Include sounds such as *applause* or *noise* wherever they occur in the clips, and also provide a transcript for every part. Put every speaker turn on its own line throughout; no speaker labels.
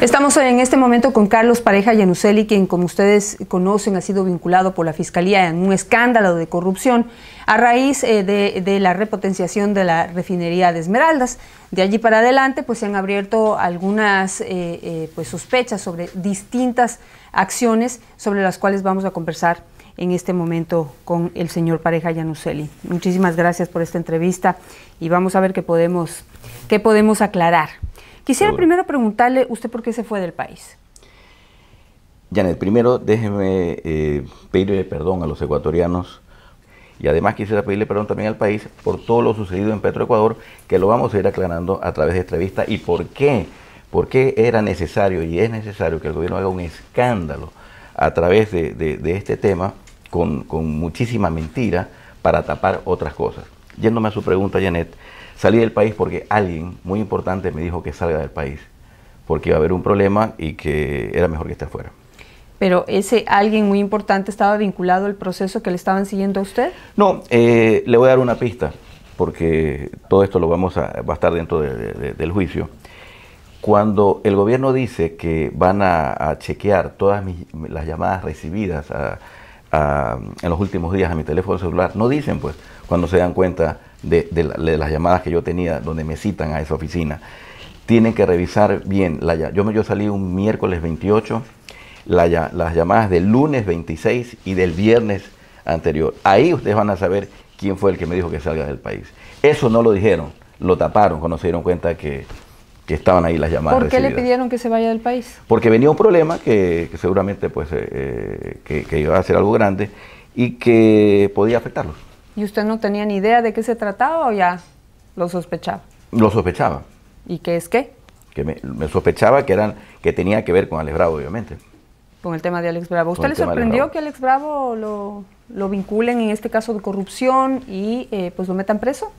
Estamos en este momento con Carlos Pareja Yanuseli, quien como ustedes conocen ha sido vinculado por la Fiscalía en un escándalo de corrupción a raíz eh, de, la repotenciación de la refinería de Esmeraldas. De allí para adelante pues se han abierto algunas eh, eh, pues, sospechas sobre distintas acciones sobre las cuales vamos a conversar en este momento con el señor Pareja Yanuseli. Muchísimas gracias por esta entrevista y vamos a ver qué podemos, qué podemos aclarar. Quisiera primero preguntarle usted por qué se fue del país.
Janet, primero déjeme eh, pedirle perdón a los ecuatorianos y además quisiera pedirle perdón también al país por todo lo sucedido en Petroecuador, que lo vamos a ir aclarando a través de entrevista y por qué, por qué era necesario y es necesario que el gobierno haga un escándalo a través de, este tema con, con, muchísima mentira para tapar otras cosas. Yéndome a su pregunta, Janet, Salí del país porque alguien muy importante me dijo que salga del país, porque iba a haber un problema y que era mejor que esté afuera.
Pero ese alguien muy importante estaba vinculado al proceso que le estaban siguiendo a usted.
No, eh, le voy a dar una pista, porque todo esto lo vamos a, va a estar dentro del juicio. Cuando el gobierno dice que van a, chequear todas las llamadas recibidas en los últimos días a mi teléfono celular, no dicen pues cuando se dan cuenta de, las llamadas que yo tenía, donde me citan a esa oficina. Tienen que revisar bien. La, yo, yo salí un miércoles 28, las llamadas del lunes 26 y del viernes anterior. Ahí ustedes van a saber quién fue el que me dijo que salga del país. Eso no lo dijeron, lo taparon cuando se dieron cuenta que, estaban ahí las llamadas. ¿Por qué le
pidieron que se vaya del país?
Porque venía un problema que, seguramente pues, eh, eh, que iba a ser algo grande y que podía afectarlos.
¿Y usted no tenía ni idea de qué se trataba o ya lo sospechaba?
Lo sospechaba.
¿Y qué es qué?
Que me, sospechaba que, eran, que tenía que ver con Alex Bravo, obviamente.
Con el tema de Alex Bravo. ¿Usted le sorprendió que Alex Bravo lo, vinculen en este caso de corrupción y eh, pues lo metan preso?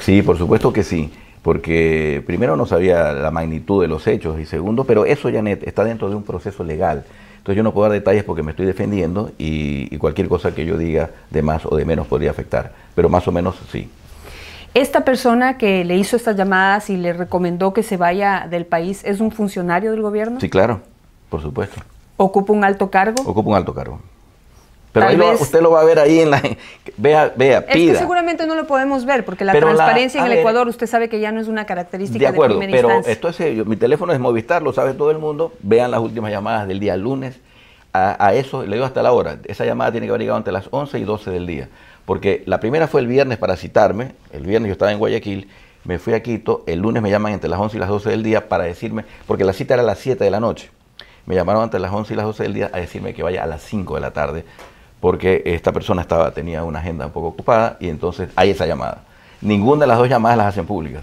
Sí, por supuesto que sí porque primero no sabía la magnitud de los hechos y segundo, pero eso ya está dentro de un proceso legal. Entonces yo no puedo dar detalles porque me estoy defendiendo y, cualquier cosa que yo diga de más o de menos podría afectar, pero más o menos sí.
Esta persona que le hizo estas llamadas y le recomendó que se vaya del país, ¿es un funcionario del gobierno?
Sí, claro, por supuesto.
¿Ocupa un alto cargo? Ocupa un alto cargo. Pero usted
lo va a ver ahí en la... Vea, vea, pida. Es que
seguramente no lo podemos ver, porque la transparencia en el Ecuador, usted sabe que ya no es una característica de pero esto
es serio. Eh, mi teléfono es Movistar, lo sabe todo el mundo. Vean las últimas llamadas del día lunes. A, a eso le digo hasta la hora. Esa llamada tiene que haber llegado entre las 11 y 12 del día. Porque la primera fue el viernes para citarme. El viernes yo estaba en Guayaquil me fui a Quito, el lunes me llaman entre las 11 y las 12 del día para decirme, porque la cita era a las 7 de la noche, me llamaron entre las 11 y las 12 del día a decirme que vaya a las 5 de la tarde porque esta persona estaba, tenía una agenda un poco ocupada y entonces hay esa llamada. Ninguna de las dos llamadas las hacen públicas.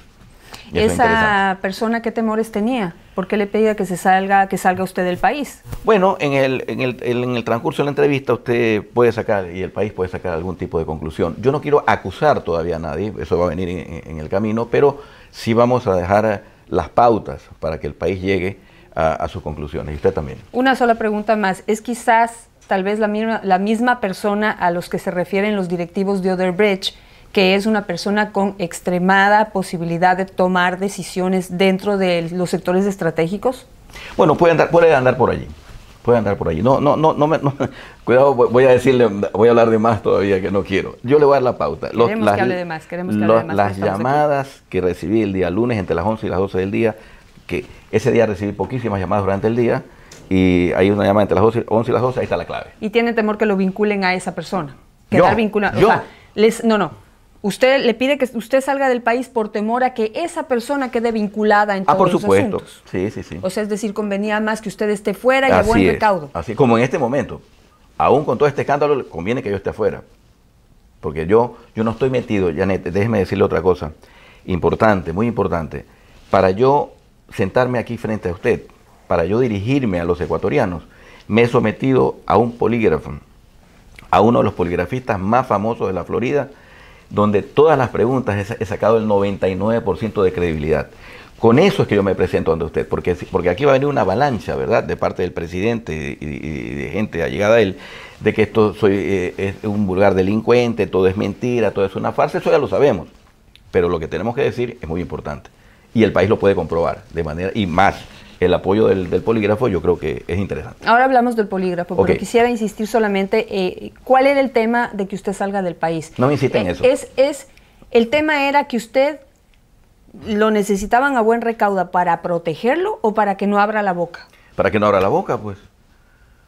¿Esa
persona qué temores tenía? ¿Por qué le pedía que se salga, que salga usted del país?
Bueno, en el, en, el, en el transcurso de la entrevista usted puede sacar, y el país puede sacar algún tipo de conclusión. Yo no quiero acusar todavía a nadie, eso va a venir en, el camino, pero sí vamos a dejar las pautas para que el país llegue a, a sus conclusiones. Y usted también.
Una sola pregunta más. ¿Es quizás tal vez la misma, la misma persona a los que se refieren los directivos de Other Bridge, que es una persona con extremada posibilidad de tomar decisiones dentro de los sectores estratégicos?
Bueno, puede andar, puede andar por allí. Puede andar por allí. No, no, no, no, me, *laughs* Cuidado, voy a decirle, voy a hablar de más todavía que no quiero. Yo le voy a dar la pauta. las, que hable de
más, Las llamadas
que recibí el día lunes entre las 11 y las 12 del día, que ese día recibí poquísimas llamadas durante el día, y hay una llamada entre las 11 y las 12, ahí está la clave.
Y tiene temor que lo vinculen a esa persona.
Quedar vinculado. O sea,
no, no. Usted le pide que usted salga del país por temor a que esa persona quede vinculada en ah, por supuesto. Sí, sí, sí. O sea, es decir, convenía más que usted esté fuera y a buen recaudo.
Así como en este momento, aún con todo este escándalo, conviene que yo esté afuera. Porque yo, yo no estoy metido, Janet, déjeme decirle otra cosa importante, muy importante. Para yo sentarme aquí frente a usted, para yo dirigirme a los ecuatorianos, me he sometido a un polígrafo, a uno de los poligrafistas más famosos de la Florida, donde todas las preguntas he sacado el 99% de credibilidad. Con eso es que yo me presento ante usted, porque, porque aquí va a venir una avalancha, ¿verdad?, de parte del presidente y, de gente allegada a él, de que esto soy, eh, es un vulgar delincuente, todo es mentira, todo es una farsa, eso ya lo sabemos. Pero lo que tenemos que decir es muy importante. Y el país lo puede comprobar de manera, y más, el apoyo del, polígrafo yo creo que es interesante.
Ahora hablamos del polígrafo, porque quisiera insistir solamente, eh, ¿cuál era el tema de que usted salga del país? No me insiste en eh, eso. Es, es, el tema era que usted lo necesitaban a buen recauda para protegerlo o para que no abra la boca.
Para que no abra la boca, pues.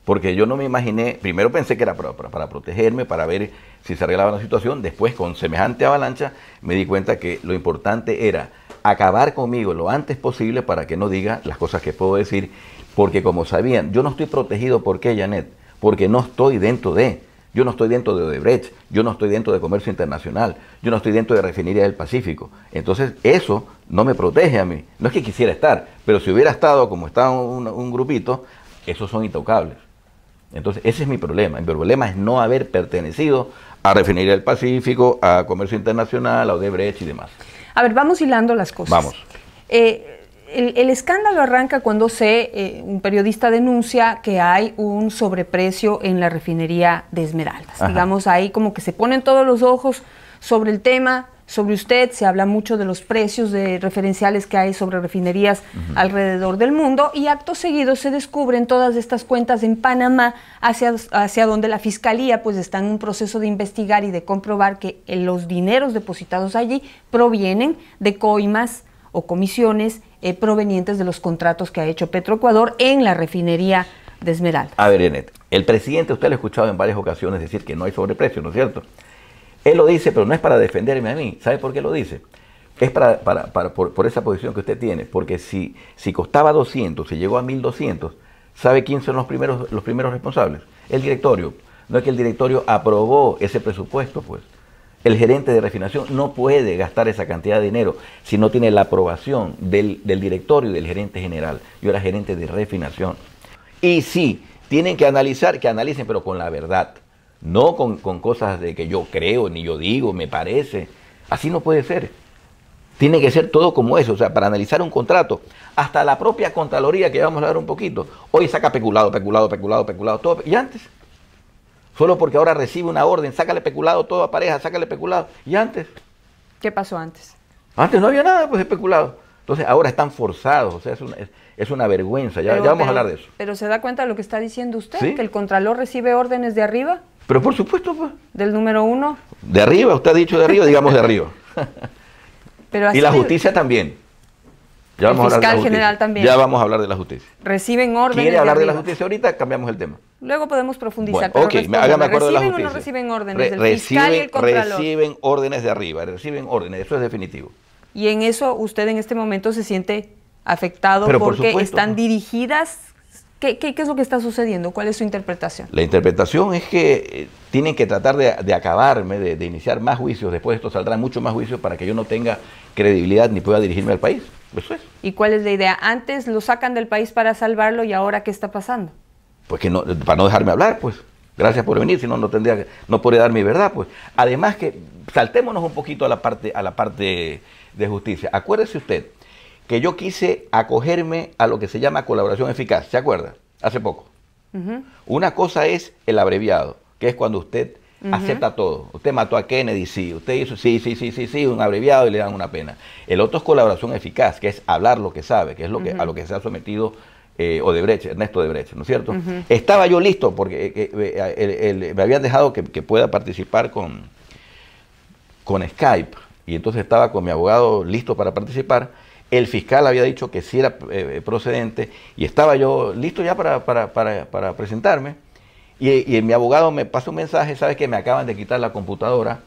Porque yo no me imaginé, primero pensé que era para, para protegerme, para ver si se arreglaba la situación, después con semejante avalancha me di cuenta que lo importante era acabar conmigo lo antes posible para que no diga las cosas que puedo decir, porque como sabían, yo no estoy protegido, ¿por Janet? Porque no estoy dentro de, yo no estoy dentro de Odebrecht, yo no estoy dentro de Comercio Internacional, yo no estoy dentro de Refinería del Pacífico. Entonces, eso no me protege a mí. No es que quisiera estar, pero si hubiera estado como está un, grupito, esos son intocables. Entonces, ese es mi problema. Mi problema es no haber pertenecido a Refinería del Pacífico, a Comercio Internacional, a Odebrecht y demás.
A ver, vamos hilando las cosas. Vamos. Eh, el, escándalo arranca cuando se, eh, un periodista denuncia que hay un sobreprecio en la refinería de Esmeraldas. Digamos, ahí como que se ponen todos los ojos sobre el tema, sobre usted, se habla mucho de los precios de referenciales que hay sobre refinerías alrededor del mundo y acto seguido se descubren todas estas cuentas en Panamá hacia, hacia donde la Fiscalía pues está en un proceso de investigar y de comprobar que eh, los dineros depositados allí provienen de coimas o comisiones eh, provenientes de los contratos que ha hecho Petroecuador en la refinería de Esmeralda.
A ver, Enet, el presidente, usted lo ha escuchado en varias ocasiones decir que no hay sobreprecio, ¿no es cierto? Él lo dice, pero no es para defenderme a mí. ¿Sabe por qué lo dice? Es para, por, esa posición que usted tiene. Porque si, si costaba 200, si llegó a 1200, ¿sabe quién son los primeros, los primeros responsables? El directorio. No es que el directorio aprobó ese presupuesto, pues. El gerente de refinación no puede gastar esa cantidad de dinero si no tiene la aprobación del, del directorio y del gerente general. Yo era gerente de refinación. Y sí, tienen que analizar, que analicen, pero con la verdad no con, cosas de que yo creo, ni yo digo, me parece. Así no puede ser. Tiene que ser todo como eso. O sea, para analizar un contrato, hasta la propia Contraloría, que vamos a hablar un poquito, hoy saca peculado, peculado, peculado, peculado, todo. Y antes, solo porque ahora recibe una orden, sácale peculado todo a pareja, sácale peculado. Y antes. ¿Qué pasó antes? Antes no había nada, pues especulado. Entonces ahora están forzados, o sea, es una, es, una vergüenza, ya, vamos a hablar de eso.
Pero se da cuenta de lo que está diciendo usted, que el contralor recibe órdenes de arriba
pero por supuesto,
pues. ¿Del número uno?
De arriba, usted ha dicho de arriba, digamos de arriba.
*laughs* Pero y la justicia
también. el fiscal general también. Ya vamos a hablar de la justicia.
Reciben órdenes. ¿Quiere hablar de, la justicia
ahorita? Cambiamos el tema.
Luego podemos profundizar. ok, hágame acuerdo de la justicia. ¿Reciben o no reciben órdenes El fiscal y el contralor? Reciben
órdenes de arriba, reciben órdenes, eso es definitivo.
Y en eso usted en este momento se siente afectado porque están dirigidas ¿Qué, es lo que está sucediendo? ¿Cuál es su interpretación?
La interpretación es que eh, tienen que tratar de, acabarme, de, iniciar más juicios. Después esto saldrán muchos más juicios para que yo no tenga credibilidad ni pueda dirigirme al país. Eso es.
¿Y cuál es la idea? Antes lo sacan del país para salvarlo y ahora ¿qué está pasando?
Pues que no, para no dejarme hablar, pues. Gracias por venir, si no, no tendría, no podría dar mi verdad, pues. Además que saltémonos un poquito a la parte, a la parte de justicia. Acuérdese usted, que yo quise acogerme a lo que se llama colaboración eficaz, ¿se acuerda? Hace poco. Una cosa es el abreviado, que es cuando usted acepta todo. Usted mató a Kennedy, sí, usted hizo, sí, sí, sí, sí, sí, un abreviado y le dan una pena. El otro es colaboración eficaz, que es hablar lo que sabe, que es lo que, a lo que se ha sometido eh, Odebrecht, Ernesto Odebrecht, ¿no es cierto? Estaba yo listo porque eh, eh, eh, me habían dejado que, pueda participar con, con Skype y entonces estaba con mi abogado listo para participar el fiscal había dicho que sí era eh, eh, procedente y estaba yo listo ya para, presentarme. Y, mi abogado me pasa un mensaje, sabes que me acaban de quitar la computadora,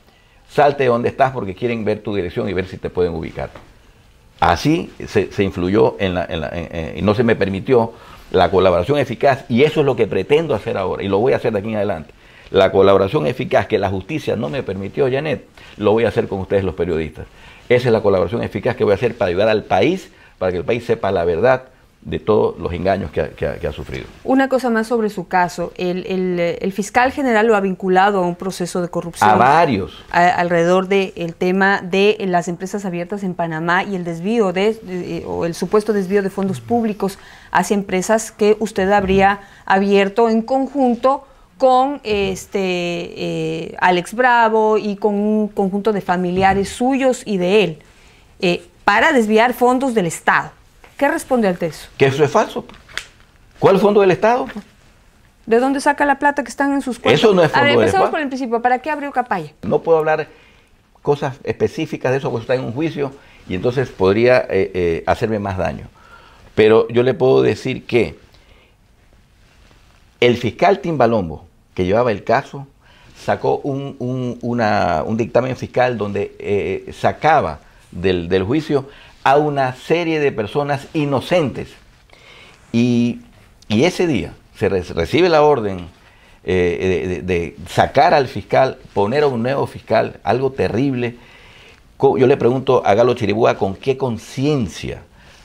salte de donde estás porque quieren ver tu dirección y ver si te pueden ubicar. Así se, influyó en la, y no se me permitió la colaboración eficaz y eso es lo que pretendo hacer ahora y lo voy a hacer de aquí en adelante. La colaboración eficaz que la justicia no me permitió, Janet, lo voy a hacer con ustedes los periodistas. Esa es la colaboración eficaz que voy a hacer para ayudar al país, para que el país sepa la verdad de todos los engaños que ha, sufrido.
Una cosa más sobre su caso. Eh, el, fiscal general lo ha vinculado a un proceso de corrupción. A varios. alrededor del tema de las empresas abiertas en Panamá y el desvío eh, o el supuesto desvío de fondos públicos hacia empresas que usted habría abierto en conjunto con este, eh, Alex Bravo y con un conjunto de familiares suyos y de él, eh, para desviar fondos del Estado. ¿Qué responde ante eso?
Que eso es falso. Pues. ¿Cuál fondo del Estado? Pues?
¿De dónde saca la plata que están en sus cuentas? Eso no es fondo del Estado. empezamos por el principio. ¿Para qué abrió Capaya?
No puedo hablar cosas específicas de eso porque está en un juicio y entonces podría eh, hacerme más daño. Pero yo le puedo decir que el fiscal Timbalombo que llevaba el caso, sacó un, dictamen fiscal donde eh, sacaba del, juicio a una serie de personas inocentes. Y, ese día se recibe la orden eh, de, sacar al fiscal, poner a un nuevo fiscal, algo terrible. Yo le pregunto a Galo Chiribúa con qué conciencia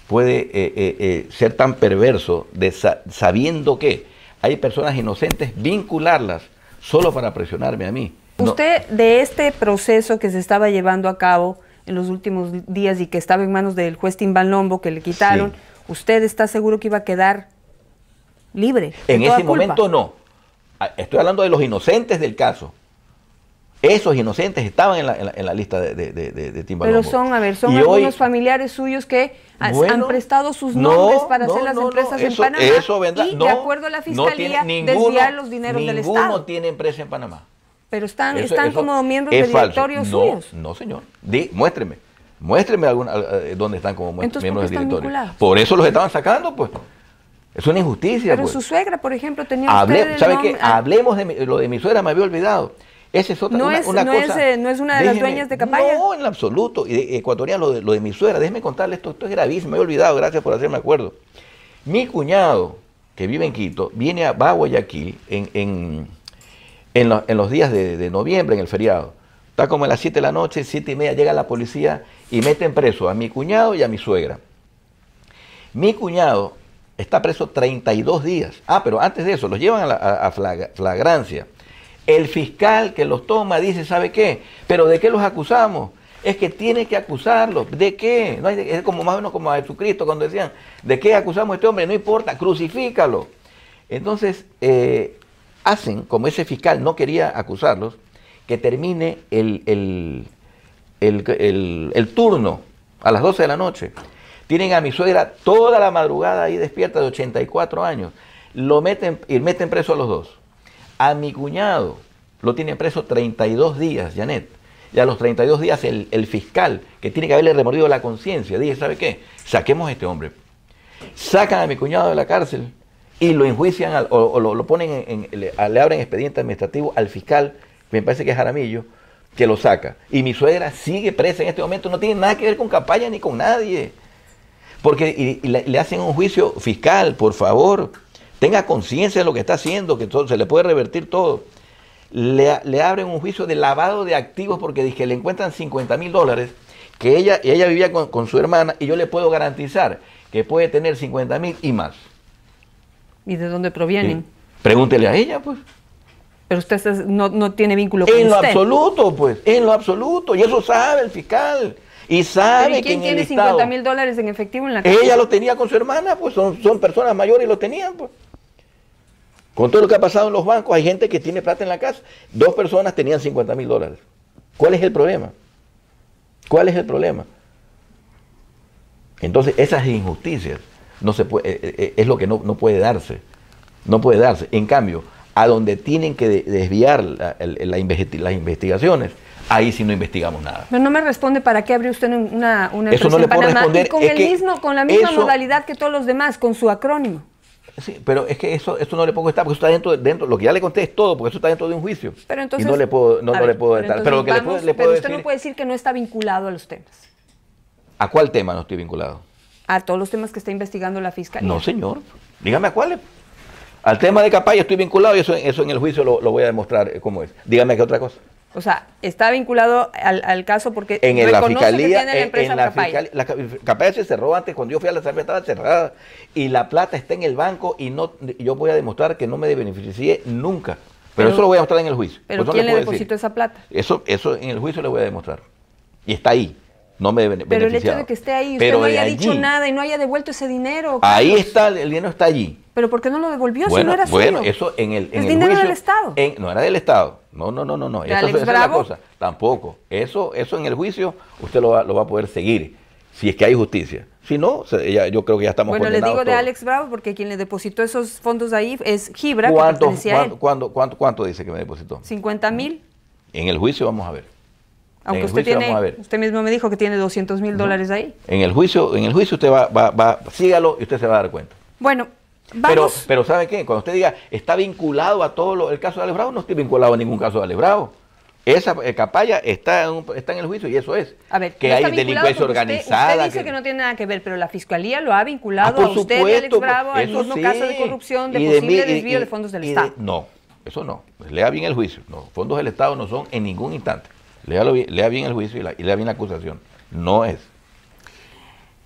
puede eh, ser tan perverso de sabiendo que hay personas inocentes, vincularlas solo para presionarme a mí.
Usted de este proceso que se estaba llevando a cabo en los últimos días y que estaba en manos del juez Timbal Lombo que le quitaron, ¿usted está seguro que iba a quedar libre? En ese momento no.
Ah, estoy hablando de los inocentes del caso. Esos inocentes estaban en la, en la, lista de, de, Pero son,
a ver, son algunos familiares suyos que han prestado sus nombres para hacer las empresas en Panamá. y de acuerdo a la fiscalía, ninguno, desviar los dineros del Estado. Ninguno
tiene empresa en Panamá.
Pero están, están como miembros del directorio suyos. No, señor.
Di, muéstreme. Muéstreme alguna, eh, dónde están como miembros del directorio. Por eso los estaban sacando, pues. Es una injusticia. Pero pues. su
suegra, por ejemplo, tenía. Hable, ¿Sabe qué?
Ah. Hablemos de lo de mi suegra, me había olvidado. Esa es otra no es, una eh,
no Es, una de las dueñas de campaña? No,
en absoluto. ecuatoriano, lo de, mi suegra, déjeme contarle esto, esto es gravísimo, me he olvidado, gracias por hacerme acuerdo. Mi cuñado, que vive en Quito, viene a, va Guayaquil en, en, los días de, noviembre, en el feriado. Está como a las 7 de la noche, 7 y media, llega la policía y meten preso a mi cuñado y a mi suegra. Mi cuñado está preso 32 días. Ah, pero antes de eso, los llevan a flagrancia. El fiscal que los toma dice, ¿sabe qué? Pero ¿de qué los acusamos? Es que tiene que acusarlos. ¿De qué? es como más o menos como a Jesucristo cuando decían, ¿de qué acusamos a este hombre? No importa, crucifícalo. Entonces, eh, hacen, como ese fiscal no quería acusarlos, que termine el, el, el turno a las 12 de la noche. Tienen a mi suegra toda la madrugada ahí despierta de 84 años. Lo meten y meten preso a los dos. A mi cuñado lo tiene preso 32 días, Janet. Y a los 32 días el, fiscal, que tiene que haberle remordido la conciencia, dice, ¿sabe qué? Saquemos a este hombre. Sacan a mi cuñado de la cárcel y lo enjuician o, lo, ponen, en, le, abren expediente administrativo al fiscal, que me parece que es Jaramillo, que lo saca. Y mi suegra sigue presa en este momento, no tiene nada que ver con campaña ni con nadie. Porque le hacen un juicio fiscal, por favor tenga conciencia de lo que está haciendo, que todo, se le puede revertir todo. Le, abren un juicio de lavado de activos porque dije, le encuentran 50 mil dólares, que ella, y ella vivía con, su hermana y yo le puedo garantizar que puede tener 50 mil y más.
¿Y de dónde provienen? Pregúntele a ella, pues. Pero usted
no, no tiene vínculo con En lo absoluto, pues, en lo absoluto. Y eso sabe el fiscal. Y sabe quién tiene 50
mil dólares en efectivo en la casa? Ella lo
tenía con su hermana, pues son, son personas mayores y lo tenían, pues. Con todo lo que ha pasado en los bancos, hay gente que tiene plata en la casa. Dos personas tenían 50 mil dólares. ¿Cuál es el problema? ¿Cuál es el problema? Entonces, esas injusticias no se puede, eh, eh, es lo que no, puede darse. No puede darse. En cambio, a donde tienen que desviar las investigaciones, ahí sí no investigamos nada.
Pero no me responde para qué abrió usted una, una eso no y con, mismo, con la misma modalidad que todos los demás, con su
acrónimo. Sí, pero es que eso, eso no le puedo estar, porque eso está dentro, dentro, lo que ya le conté es todo, porque eso está dentro de un juicio. Pero entonces, no le puedo, no, estar. Pero, usted no
puede decir que no está vinculado a los temas.
¿A cuál tema no estoy vinculado?
A todos los temas que está investigando la fiscalía. No, señor.
Dígame a cuáles. Al tema de Capaya estoy vinculado y eso, eso en el juicio lo, voy a demostrar eh, cómo es. Dígame qué otra cosa. O sea, está vinculado al, caso porque en reconoce la fiscalía, que tiene la empresa en, la fiscalía, La se cerró antes, cuando yo fui a la salva estaba cerrada y la plata está en el banco y no yo voy a demostrar que no me beneficié nunca. Pero, eso lo voy a mostrar en el juicio. ¿Pero quién le depositó esa plata? Eso, eso en el juicio le voy a demostrar. Y está ahí. No me beneficié. Pero el hecho de que esté
ahí, usted pero no haya dicho nada y no haya devuelto ese dinero. Ahí
está, el dinero está allí.
Pero ¿por qué no lo devolvió si no era suyo? Bueno,
eso en el, en el dinero juicio, del Estado. no era del Estado. No, no, no, no, no. Eso, esa es cosa. Tampoco. Eso, eso en el juicio usted lo va, lo va a poder seguir, si es que hay justicia. Si no, yo creo que ya estamos Bueno, le digo de Alex
Bravo porque quien le depositó esos fondos ahí es Gibra. que es cuánto, él?
Cuánto, dice que me depositó?
50 mil.
En el juicio vamos a ver. Aunque usted tiene,
usted mismo me dijo que tiene 200 mil dólares ahí.
En el juicio, en el juicio usted va, va, va, sígalo y usted se va a dar cuenta. Bueno, pero, pero ¿sabe qué? Cuando usted diga, está vinculado a todo el caso de Alex Bravo, no estoy vinculado a ningún caso de Alex Bravo. Esa eh, capalla está en, está en el juicio y eso es. A ver, que hay delincuencia organizada. Usted, dice que... no
tiene nada que ver, pero la fiscalía lo ha vinculado ah, a usted a Alex Bravo al caso de corrupción, de, posible desvío de fondos del Estado.
no, eso no. Lea bien el juicio. No, fondos del Estado no son en ningún instante. lea bien el juicio y lea bien la acusación. No es.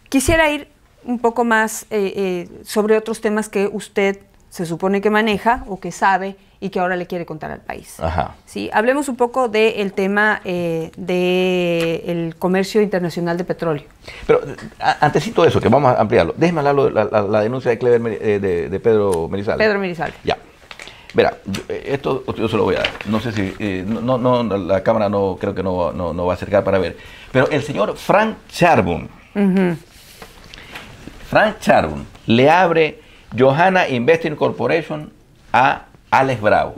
Quisiera ir un poco más eh, eh, sobre otros temas que usted se supone que maneja o que sabe y que ahora le quiere contar al país. Ajá. Sí, hablemos un poco del eh, tema del comercio internacional de petróleo.
Pero antes de eso, que vamos a ampliarlo, déjeme hablar la, denuncia de, Clever, de, Pedro Merizal. Pedro Merizal. Ya. Mira, esto yo se lo voy a dar. No sé si. no, la cámara no creo que no, va a acercar para ver. Pero el señor Frank Charbon. Frank Charbon le abre Johanna Investing Corporation a Alex Bravo.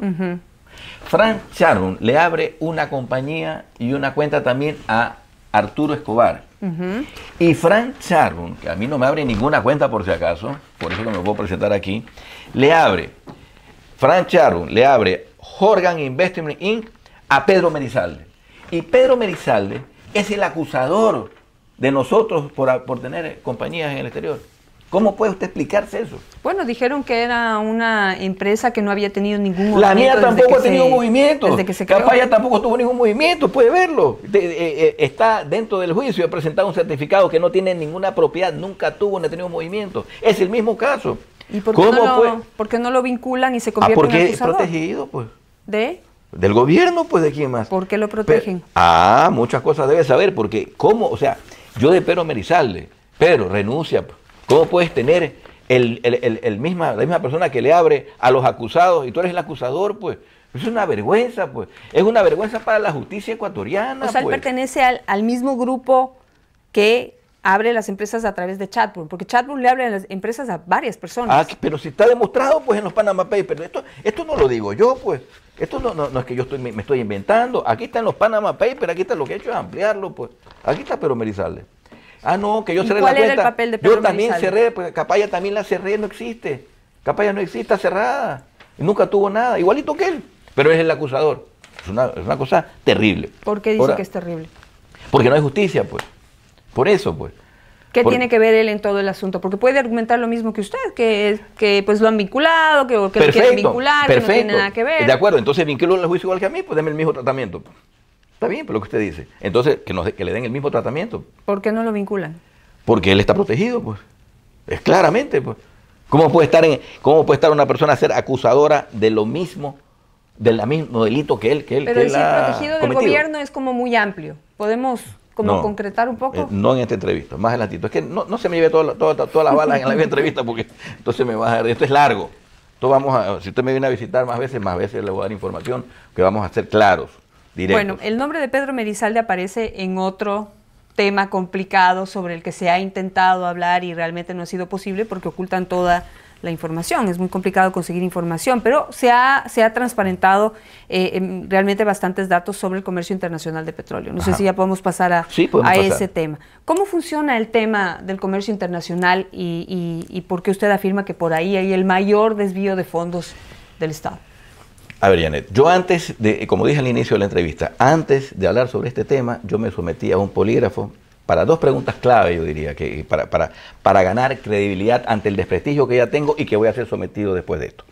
Frank Charbon le abre una compañía y una cuenta también a Arturo Escobar. Y Frank Charbon, que a mí no me abre ninguna cuenta por si acaso, por eso que me puedo presentar aquí, le abre, Frank Charbon le abre Jorgan Investment Inc. a Pedro Merizalde. Y Pedro Merizalde es el acusador de nosotros por, tener eh, compañías en el exterior. ¿Cómo puede usted explicarse eso?
Bueno, dijeron que era una empresa que no había tenido ningún movimiento. La mía tampoco ha tenido movimiento. Desde que
tampoco tuvo ningún movimiento, puede verlo. Eh, eh, está dentro del juicio, ha presentado un certificado que no tiene ninguna propiedad, nunca tuvo, no ha tenido movimiento. Es el mismo caso. ¿Y
por qué, no, lo, no lo vinculan y se ah, convierte ah, porque en qué es protegido, pues. ¿De?
Del gobierno, pues, ¿de quién más? ¿Por qué lo protegen? ah, muchas cosas debe saber, porque cómo, o sea, yo de Pedro Merizalde, pero renuncia. ¿Cómo puedes tener el, el, misma, la misma persona que le abre a los acusados y tú eres el acusador, pues? Es una vergüenza, pues. Es una vergüenza para la justicia ecuatoriana. O sea, pues.
pertenece al mismo grupo que abre las empresas a través de Chatroom, porque Chatroom le abre las empresas a varias personas. Ah,
pero si está demostrado pues en los Panama Papers, esto, esto no lo digo yo pues, esto no, no, es que yo estoy, me, estoy inventando, aquí está en los Panama Papers, aquí está lo que he hecho es ampliarlo pues, aquí está pero Merizalde. Ah, no, que yo cerré la el papel de yo también cerré, pues Capaya también la cerré, no existe. Capaya no existe, está cerrada. nunca tuvo nada, igualito que él, pero es el acusador. Es una, es una cosa terrible. ¿Por qué dice que es terrible? Porque no hay justicia, pues. Por eso, pues. ¿Qué tiene
que ver él en todo el asunto? Porque puede argumentar lo mismo que usted, que, que pues lo han vinculado, que, lo quieren vincular, que no tiene nada que ver. De
acuerdo, entonces vinculo el juicio igual que a mí, pues deme el mismo tratamiento. Está bien, pero pues, lo que usted dice. Entonces, que, nos, que le den el mismo tratamiento.
¿Por qué no lo vinculan?
Porque él está protegido, pues. Es claramente, pues. ¿Cómo puede estar, en, cómo puede estar una persona ser acusadora de lo mismo, del mismo delito que él? Que él Pero el ser protegido del gobierno
es como muy amplio. Podemos como concretar un
poco? Eh, no en esta entrevista, más adelantito. Es que no, no se me lleve todas las balas en la entrevista porque entonces me va a... dar... Esto es largo. vamos a, si usted me viene a visitar más veces, más veces le voy a dar información que vamos a ser claros, Bueno,
el nombre de Pedro Merizalde aparece en otro tema complicado sobre el que se ha intentado hablar y realmente no ha sido posible porque ocultan toda la información. Es muy complicado conseguir información, pero se ha, se ha transparentado eh, realmente bastantes datos sobre el comercio internacional de petróleo. No sé si ya podemos pasar a, ese tema. ¿Cómo funciona el tema del comercio internacional y, por qué usted afirma que por ahí hay el mayor desvío de fondos del Estado?
A ver, Janet, yo antes de, como dije al inicio de la entrevista, antes de hablar sobre este tema, yo me sometí a un polígrafo para dos preguntas clave, yo diría, que para, ganar credibilidad ante el desprestigio que ya tengo y que voy a ser sometido después de esto.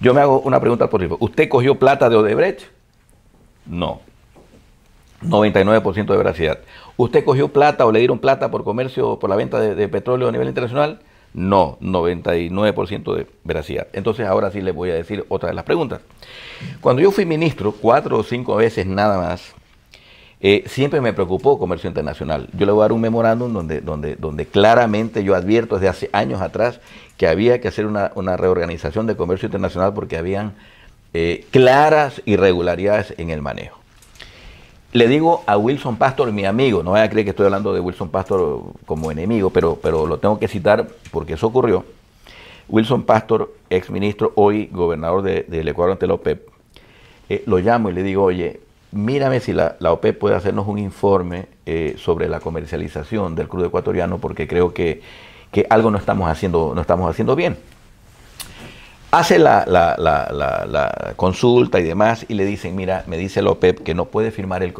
Yo me hago una pregunta por ejemplo. ¿Usted cogió plata de Odebrecht? No. 99% de veracidad. ¿Usted cogió plata o le dieron plata por comercio, por la venta de, de petróleo a nivel internacional? No, 99% de veracidad. Entonces ahora sí les voy a decir otra de las preguntas. Cuando yo fui ministro, cuatro o cinco veces nada más, eh, siempre me preocupó comercio internacional. Yo le voy a dar un memorándum donde, donde, donde claramente yo advierto desde hace años atrás que había que hacer una, reorganización de comercio internacional porque habían eh, claras irregularidades en el manejo. Le digo a Wilson Pastor, mi amigo, no vaya a creer que estoy hablando de Wilson Pastor como enemigo, pero, pero lo tengo que citar porque eso ocurrió. Wilson Pastor, ex ministro, hoy gobernador del Ecuador ante López, eh, lo llamo y le digo, oye, mírame si la, OPEP puede hacernos un informe eh, sobre la comercialización del crudo ecuatoriano, porque creo que, algo no estamos haciendo, no estamos haciendo bien. Hace la, consulta y demás y le dicen, mira, me dice la OPEP que no puede firmar el,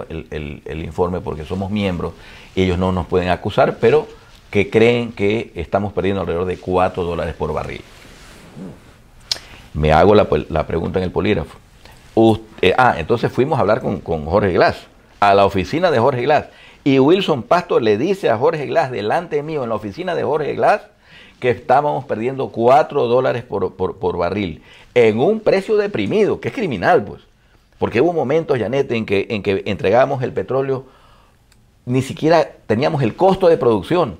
el, informe porque somos miembros y ellos no nos pueden acusar, pero que creen que estamos perdiendo alrededor de 4 dólares por barril. Me hago la, pregunta en el polígrafo. Eh, ah, entonces fuimos a hablar con, Jorge Glass, a la oficina de Jorge Glass. Y Wilson Pasto le dice a Jorge Glass, delante mío, en la oficina de Jorge Glass, que estábamos perdiendo 4 dólares por, barril, en un precio deprimido, que es criminal, pues. Porque hubo momentos, Janete, en que, en que entregábamos el petróleo, ni siquiera teníamos el costo de producción.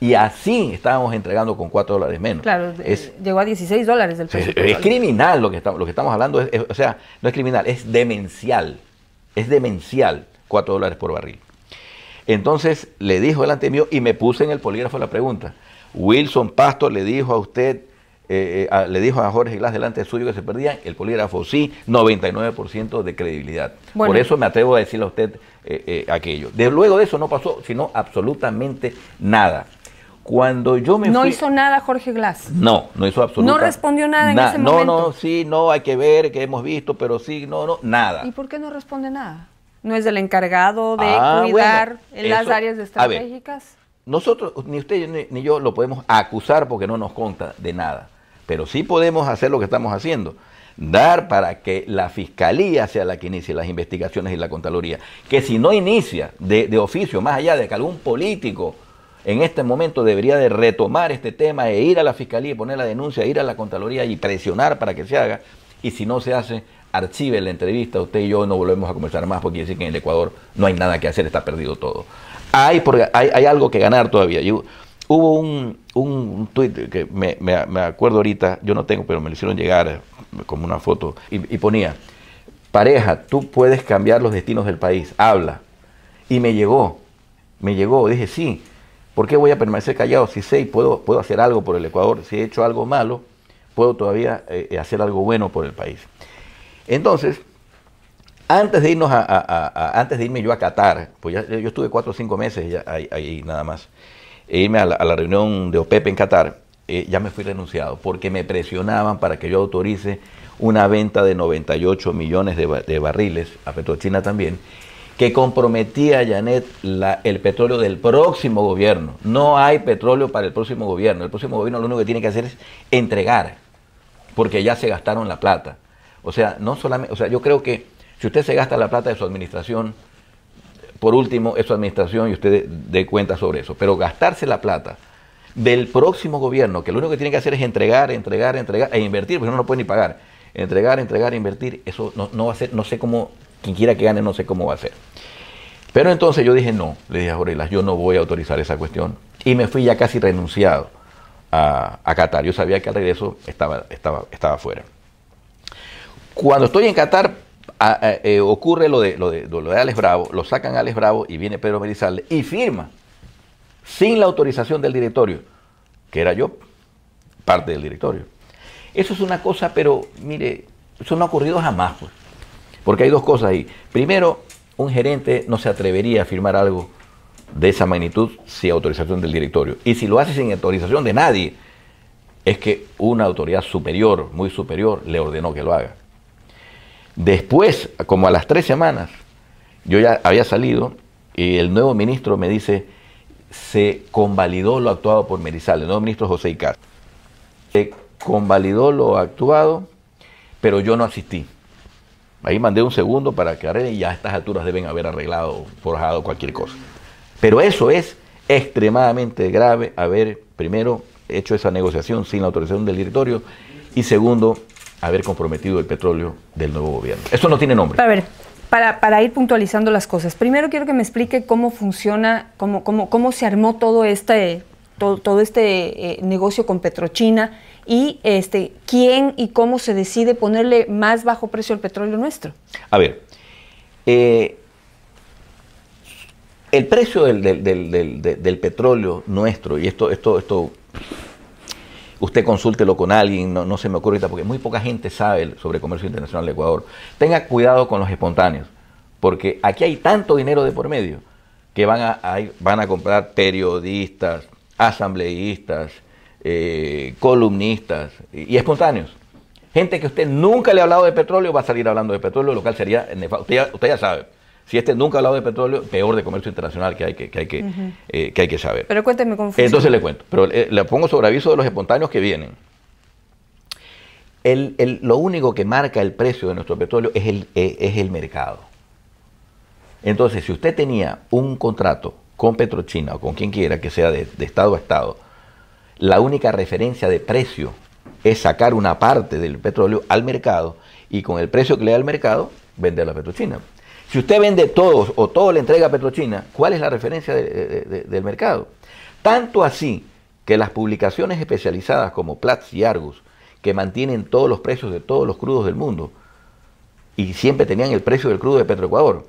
Y así estábamos entregando con 4 dólares menos. Claro, llegó a 16 dólares el precio. Es, criminal lo que estamos, lo que estamos hablando, es, o sea, no es criminal, es demencial. Es demencial 4 dólares por barril. Entonces le dijo delante mío y me puse en el polígrafo la pregunta. Wilson Pasto le dijo a usted, eh, eh, le dijo a Jorge Glass delante suyo que se perdían. El polígrafo sí, 99% de credibilidad. Por eso me atrevo a decirle a usted eh, aquello. De, luego de eso no pasó sino absolutamente nada. Cuando yo me No hizo
nada Jorge Glass.
No, no hizo absolutamente nada. No respondió nada en ese momento. No, no, sí, no, hay que ver, que hemos visto, pero sí, no, no, nada.
¿Y por qué no responde nada? ¿No es el encargado de ah, cuidar en las áreas estratégicas?
nosotros, ni usted ni, yo lo podemos acusar porque no nos conta de nada, pero sí podemos hacer lo que estamos haciendo dar para que la fiscalía sea la que inicie las investigaciones y la Contaloría. Que si no inicia de, de oficio, más allá de que algún político en este momento debería de retomar este tema e ir a la fiscalía y poner la denuncia, ir a la Contraloría y presionar para que se haga. Y si no se hace, archive la entrevista, usted y yo no volvemos a conversar más porque dicen que en el Ecuador no hay nada que hacer, está perdido todo. Hay, porque hay, algo que ganar todavía. hubo un, un tuit que me, acuerdo ahorita, yo no tengo, pero me lo hicieron llegar como una foto, y ponía, pareja, tú puedes cambiar los destinos del país, habla. Y me llegó, me llegó, dije, sí, ¿Por qué voy a permanecer callado si sé y puedo, puedo hacer algo por el Ecuador? Si he hecho algo malo, puedo todavía eh, eh, hacer algo bueno por el país. Entonces, antes de irnos a, antes de irme yo a Qatar, pues yo estuve cuatro o cinco meses ahí, nada más, e irme a la, reunión de OPEP en Qatar, eh, ya me fui renunciado porque me presionaban para que yo autorice una venta de 98 millones de, de barriles a Petrochina también que comprometía, Janet, la, el petróleo del próximo gobierno. No hay petróleo para el próximo gobierno. El próximo gobierno lo único que tiene que hacer es entregar, porque ya se gastaron la plata. O sea, no solamente, o sea, yo creo que si usted se gasta la plata de su administración, por último, es su administración y usted dé cuenta sobre eso. Pero gastarse la plata del próximo gobierno, que lo único que tiene que hacer es entregar, entregar, entregar e invertir, porque uno no puede ni pagar. Entregar, entregar, invertir, eso no va a ser, no sé cómo, quien quiera que gane, no sé cómo va a ser. Pero entonces yo dije, no, le dije a Jorelas, yo no voy a autorizar esa cuestión. Y me fui ya casi renunciado a, Qatar. Yo sabía que al regreso estaba, estaba, estaba fuera. Cuando estoy en Qatar, eh, ocurre lo de, lo de, lo, de, Alex Bravo, lo sacan a Alex Bravo y viene Pedro Merizal y firma, sin la autorización del directorio, que era yo, parte del directorio. Eso es una cosa, pero mire, eso no ha ocurrido jamás, pues. porque hay dos cosas ahí. Primero, un gerente no se atrevería a firmar algo de esa magnitud sin autorización del directorio. Y si lo hace sin autorización de nadie, es que una autoridad superior, muy superior, le ordenó que lo haga. Después, como a las tres semanas, yo ya había salido y el nuevo ministro me dice, se convalidó lo actuado por Merizal, el nuevo ministro José Icar. Se convalidó lo actuado, pero yo no asistí. Ahí mandé un segundo para que arreglen y ya a estas alturas deben haber arreglado, forjado cualquier cosa. Pero eso es extremadamente grave haber, primero, hecho esa negociación sin la autorización del directorio y segundo, haber comprometido el petróleo del nuevo gobierno. Eso no tiene nombre.
A ver, para, ir puntualizando las cosas, primero quiero que me explique cómo funciona, cómo, cómo, cómo se armó todo este, todo, este eh, negocio con Petrochina y este, quién y cómo se decide ponerle más bajo precio al petróleo nuestro.
A ver, eh, el precio del, petróleo nuestro, y esto, esto, esto, usted consúltelo con alguien, no, se me ocurre porque muy poca gente sabe sobre comercio internacional de Ecuador. Tenga cuidado con los espontáneos, porque aquí hay tanto dinero de por medio que van van a comprar periodistas, asambleístas, eh, columnistas y, espontáneos. Gente que usted nunca le ha hablado de petróleo va a salir hablando de petróleo, lo cual sería usted ya, sabe. Si este nunca ha hablado de petróleo, peor de comercio internacional que hay que, hay eh, que, hay que saber. Pero
cuénteme Entonces le
cuento, pero eh, le pongo sobre aviso de los espontáneos que vienen. lo único que marca el precio de nuestro petróleo es el, es el mercado. Entonces, si usted tenía un contrato con Petrochina o con quien quiera que sea de estado a estado, la única referencia de precio es sacar una parte del petróleo al mercado y con el precio que le da el mercado vender la petrochina. Si usted vende todos o todo le entrega a Petrochina, ¿cuál es la referencia del mercado? Tanto así que las publicaciones especializadas como Platts y Argus, que mantienen todos los precios de todos los crudos del mundo, y siempre tenían el precio del crudo de Petroecuador,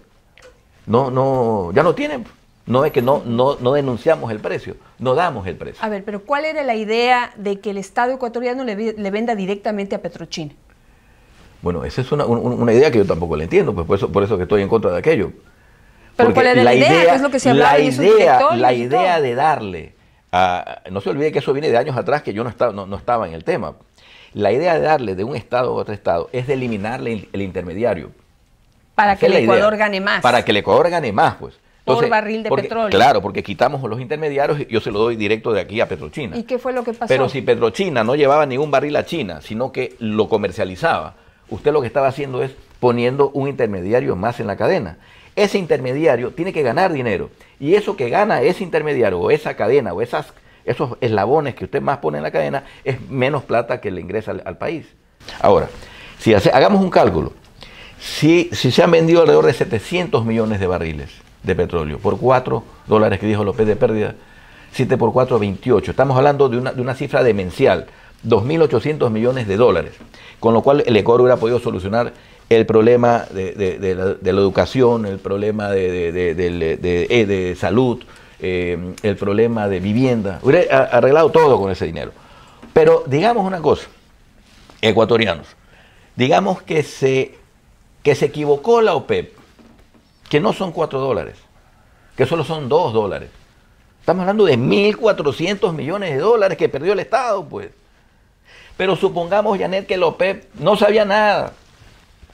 no, no, ya no tienen. No es que no, no, denunciamos el precio, no damos el precio.
A ver, pero ¿cuál era la idea de que el Estado ecuatoriano le, venda directamente a Petrochina?
Bueno, esa es una, idea que yo tampoco la entiendo, pues por eso, por eso que estoy en contra de aquello. Pero la idea? es lo que se hablaba la idea, La idea de darle, a, no se olvide que eso viene de años atrás que yo no estaba, no, estaba en el tema. La idea de darle de un Estado a otro Estado es de eliminarle el, intermediario.
Para que el Ecuador gane más. Para que
el Ecuador gane más, pues por barril de petróleo. Claro, porque quitamos los intermediarios y yo se lo doy directo de aquí a Petrochina.
¿Y qué fue lo que pasó? Pero si
Petrochina no llevaba ningún barril a China, sino que lo comercializaba, usted lo que estaba haciendo es poniendo un intermediario más en la cadena. Ese intermediario tiene que ganar dinero. Y eso que gana ese intermediario o esa cadena o esas, esos eslabones que usted más pone en la cadena es menos plata que le ingresa al, país. Ahora, si hagamos un cálculo, si, si se han vendido alrededor de 700 millones de barriles, de petróleo. Por 4 dólares que dijo López de pérdida, 7 por 4, 28. Estamos hablando de una, de una cifra demencial, 2.800 millones de dólares, con lo cual el Ecuador hubiera podido solucionar el problema de, la, educación, el problema de, eh, salud, eh, el problema de vivienda. Hubiera arreglado todo con ese dinero. Pero digamos una cosa, ecuatorianos, digamos que se, que se equivocó la OPEP que no son 4 dólares, que solo son 2 dólares. Estamos hablando de 1.400 millones de dólares que perdió el Estado, pues. Pero supongamos, Janet, que la OPEP e no sabía nada,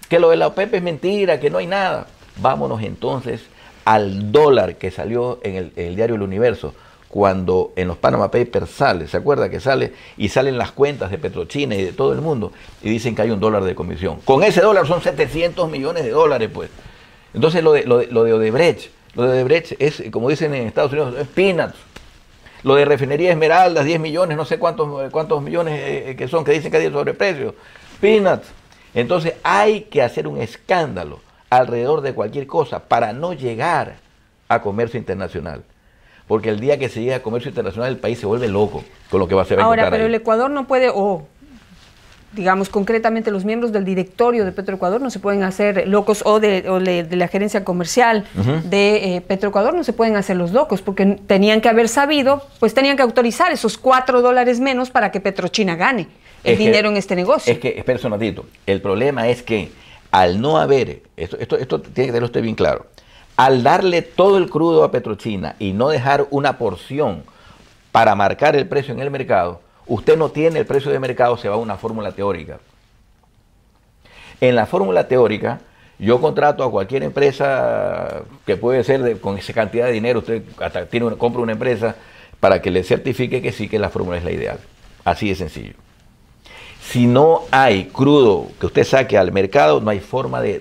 que lo de la OPEP e es mentira, que no hay nada. Vámonos entonces al dólar que salió en el, en el diario El Universo, cuando en los Panama Papers sale, ¿se acuerda que sale? Y salen las cuentas de Petrochina y de todo el mundo, y dicen que hay un dólar de comisión. Con ese dólar son 700 millones de dólares, pues. Entonces lo de, lo de, lo de Odebrecht, lo de Odebrecht es, como dicen en Estados Unidos, es peanuts. Lo de refinería Esmeraldas, 10 millones, no sé cuántos, cuántos millones eh, eh, que son, que dicen que hay sobreprecio. Peanuts. Entonces hay que hacer un escándalo alrededor de cualquier cosa para no llegar a comercio internacional. Porque el día que se llegue a comercio internacional el país se vuelve loco con lo que va a ser. Ahora, pero el
Ecuador no puede, o digamos concretamente los miembros del directorio de Petroecuador no se pueden hacer locos o de, de, la gerencia comercial de eh, Petroecuador no se pueden hacer los locos porque tenían que haber sabido, pues tenían que autorizar esos cuatro dólares menos para que Petrochina gane el dinero en este negocio. Es
que, espera un ratito, el problema es que al no haber, esto, esto, tiene que tenerlo usted bien claro, al darle todo el crudo a Petrochina y no dejar una porción para marcar el precio en el mercado, usted no tiene el precio de mercado, se va a una fórmula teórica. En la fórmula teórica, yo contrato a cualquier empresa que puede ser con esa cantidad de dinero, usted hasta tiene una, compra una empresa para que le certifique que sí que la fórmula es la ideal. Así de sencillo. Si no hay crudo que usted saque al mercado, no hay forma de,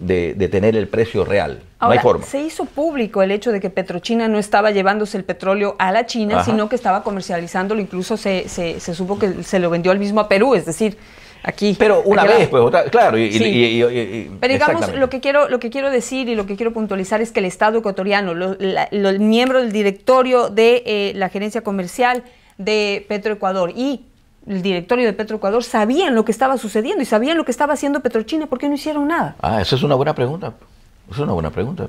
de tener el precio real. Ahora,
Se hizo público el hecho de que Petrochina no estaba llevándose el petróleo a la China, sino que estaba comercializándolo. Incluso se, se, supo que se lo vendió al mismo a Perú, es decir, aquí. Pero una vez, pues,
otra, claro. Y, Pero digamos, lo
que, quiero, lo que quiero decir y lo que quiero puntualizar es que el Estado ecuatoriano, el miembro del directorio de eh, la gerencia comercial de Petroecuador y el directorio de Petroecuador sabían lo que estaba sucediendo y sabían lo que estaba haciendo Petrochina, ¿por qué no hicieron nada?
Ah, esa es una buena pregunta. Es una buena pregunta.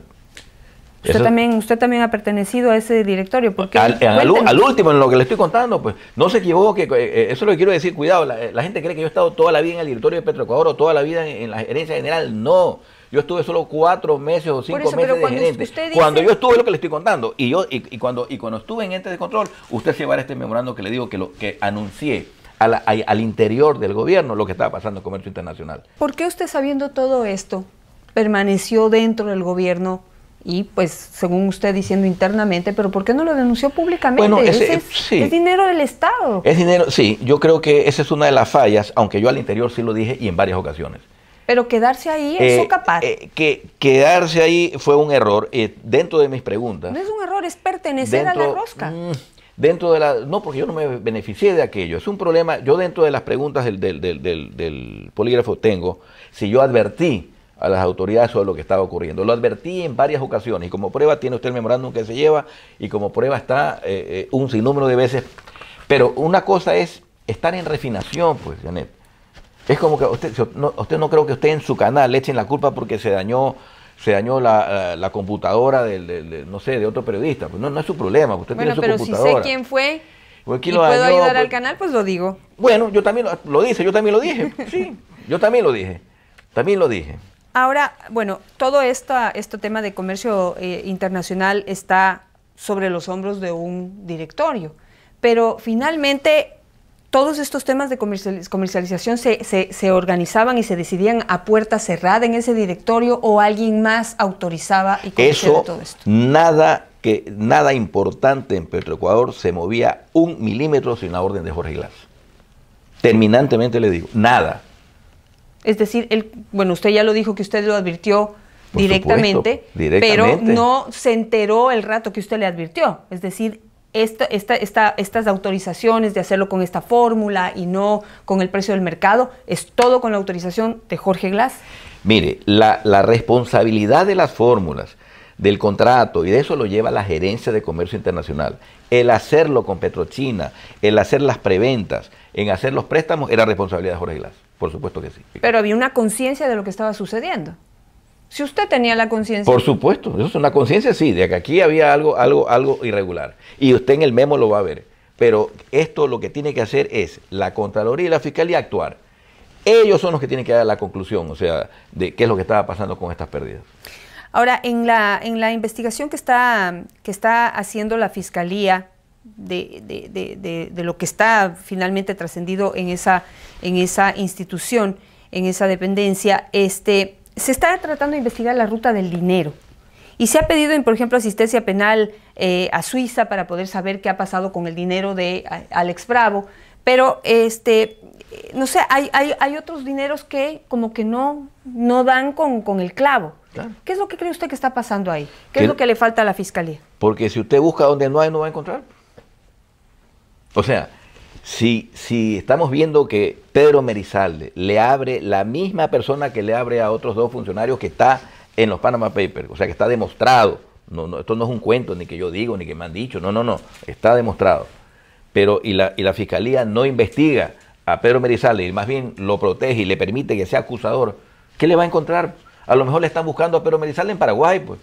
Usted, también,
usted también ha pertenecido a ese directorio. ¿Por Al, último,
en lo que le estoy contando, pues no se equivoque. Eh, eh, eso es lo que quiero decir. Cuidado, la, gente cree que yo he estado toda la vida en el directorio de Petroecuador o toda la vida en, la gerencia general. No. Yo estuve solo cuatro meses o cinco meses de cuando Cuando yo estuve, lo que le estoy contando, y yo y, cuando y cuando estuve en ente de control, usted se llevará este memorando que le digo que lo que anuncié al interior del gobierno lo que estaba pasando en comercio internacional.
¿Por qué usted sabiendo todo esto permaneció dentro del gobierno y pues según usted diciendo internamente, pero ¿por qué no lo denunció públicamente? Bueno, es, dinero del Estado. Es
dinero, sí, yo creo que esa es una de las fallas, aunque yo al interior sí lo dije y en varias ocasiones.
Pero quedarse ahí, es eh, capaz. Eh,
que quedarse ahí fue un error eh, dentro de mis preguntas. No es
un error, es pertenecer a la rosca.
Mm, dentro de la, no, porque yo no me beneficié de aquello. Es un problema, yo dentro de las preguntas del, del, del, del polígrafo tengo, si yo advertí a las autoridades sobre lo que estaba ocurriendo. Lo advertí en varias ocasiones y como prueba tiene usted el memorándum que se lleva y como prueba está eh, eh, un sinnúmero de veces. Pero una cosa es estar en refinación, pues, Janet. Es como que usted no, usted no creo que usted en su canal le echen la culpa porque se dañó se dañó la, computadora del, no sé, de otro periodista. Pues no, no es su problema, usted tiene su pero si sé quién fue pues, y puedo ayudar pues al canal, pues lo digo. Bueno, yo también lo, lo yo también lo dije, sí, yo también lo dije, también lo dije.
Ahora, bueno, todo esto, este tema de comercio eh, internacional está sobre los hombros de un directorio, pero finalmente todos estos temas de comercialización se, organizaban y se decidían a puerta cerrada en ese directorio o alguien más autorizaba y Eso, todo esto.
Nada que nada importante en Petroecuador se movía un milímetro sin la orden de Jorge Glass. Terminantemente le digo, nada.
Es decir, el, bueno, usted ya lo dijo que usted lo advirtió
directamente, pero no
se enteró el rato que usted le advirtió. Es decir, estas autorizaciones de hacerlo con esta fórmula y no con el precio del mercado, es todo con la autorización de Jorge Glass.
Mire, la, la responsabilidad de las fórmulas, del contrato, y de eso lo lleva la gerencia de comercio internacional. El hacerlo con Petrochina, el hacer las preventas, en hacer los préstamos, era responsabilidad de Jorge Glass. Por supuesto que sí.
Pero había una conciencia de lo que estaba sucediendo. Si usted tenía la conciencia. Por
supuesto, eso es una conciencia, sí, de que aquí había algo, algo, algo irregular. Y usted en el memo lo va a ver. Pero esto lo que tiene que hacer es la Contraloría y la Fiscalía actuar. Ellos son los que tienen que dar la conclusión, o sea, de qué es lo que estaba pasando con estas pérdidas.
Ahora, en la, en la investigación que está, que está haciendo la Fiscalía de, de, lo que está finalmente trascendido en esa, en esa institución, en esa dependencia, este, se está tratando de investigar la ruta del dinero. Y se ha pedido, por ejemplo, asistencia penal eh, a Suiza para poder saber qué ha pasado con el dinero de Alex Bravo. Pero, este, no sé, hay, hay, otros dineros que como que no, no dan con, el clavo. ¿Qué es lo que cree usted que está pasando ahí? ¿Qué es lo que le falta a la fiscalía?
Porque si usted busca donde no hay, no va a encontrar. O sea, si, si estamos viendo que Pedro Merizalde le abre la misma persona que le abre a otros dos funcionarios que está en los Panama Papers, o sea, que está demostrado, no, no, esto no es un cuento ni que yo digo ni que me han dicho, no, no, no, está demostrado. Pero y la, y la fiscalía no investiga a Pedro Merizalde y más bien lo protege y le permite que sea acusador, ¿qué le va a encontrar? A lo mejor le están buscando a Pedro Merizalde en Paraguay, pues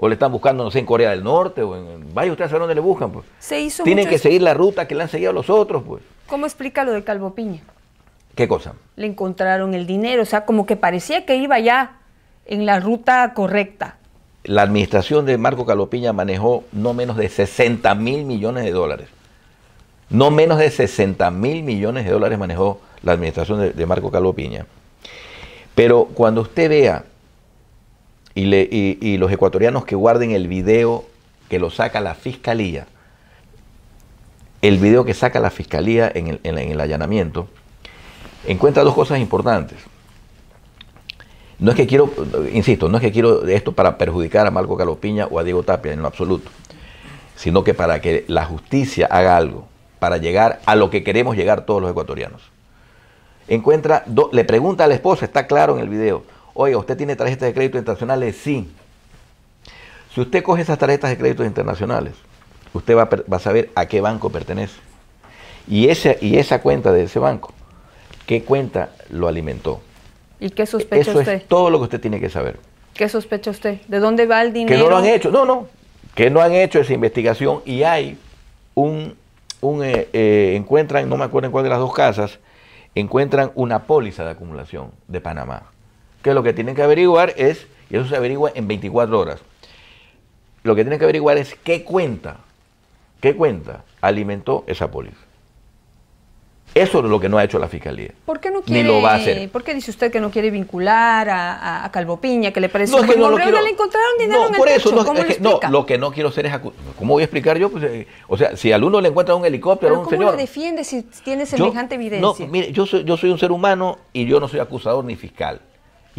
o le están buscando, no sé, en Corea del Norte, o en, vaya usted a dónde le buscan, pues.
Se hizo Tienen que seguir
la ruta que le han seguido a los otros, pues.
¿Cómo explica lo de Calvo Piña? ¿Qué cosa? Le encontraron el dinero, o sea, como que parecía que iba ya en la ruta correcta.
La administración de Marco Calvo Piña manejó no menos de 60 mil millones de dólares. No menos de 60 mil millones de dólares manejó la administración de, de Marco Calvo Piña. Pero cuando usted vea y, los ecuatorianos que guarden el video que lo saca la fiscalía, el video que saca la fiscalía en el, allanamiento, encuentra dos cosas importantes. No es que quiero, insisto, no es que quiero esto para perjudicar a Marco Calopiña o a Diego Tapia en lo absoluto, sino que para que la justicia haga algo, para llegar a lo que queremos llegar todos los ecuatorianos. Encuentra, le pregunta a la esposa, está claro en el video, Oiga, ¿usted tiene tarjetas de crédito internacionales? Sí. Si usted coge esas tarjetas de crédito internacionales, usted va, a saber a qué banco pertenece. Y esa, y esa cuenta de ese banco, ¿qué cuenta lo alimentó?
¿Y qué sospecha Eso usted? es
todo lo que usted tiene que saber.
¿Qué sospecha usted? ¿De dónde va el dinero? Que no lo han hecho.
No, no. Que no han hecho esa investigación y hay un, un eh, eh, encuentran, no me acuerdo en cuál de las dos casas, encuentran una póliza de acumulación de Panamá que lo que tienen que averiguar es, y eso se averigua en 24 horas, lo que tienen que averiguar es qué cuenta, qué cuenta alimentó esa póliza. Eso es lo que no ha hecho la fiscalía.
¿Por qué no quiere? Ni lo va a hacer. ¿Por qué dice usted que no quiere vincular a, a, Calvo Piña, que le parece no, que no le encontraron dinero no, en eso, No, es que,
lo no, lo que no quiero hacer es ¿Cómo voy a explicar yo? Pues, eh, o sea, si al uno le encuentra un helicóptero a un señor. ¿Cómo lo
defiende si tiene semejante evidencia? No,
mire, soy, yo soy un ser humano y yo no soy acusador ni fiscal